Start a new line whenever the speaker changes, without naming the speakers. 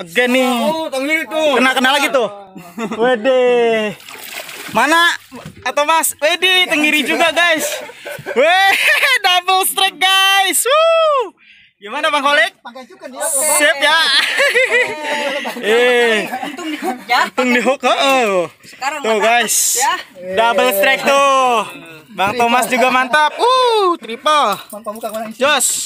again nih. Oh, oh Kena kena lagi tuh. Wede. Mana atau Mas? Wede tenggiri juga, guys. Weh, double strike, guys. Woo. Gimana Bang Kolek? Siap ya.
Eh.
Untung di hook ya. Untung di hook. Oh.
Sekarang tuh guys. Ya. Double strike tuh. Bang Thomas juga mantap. Uh, triple. Mantap Jos.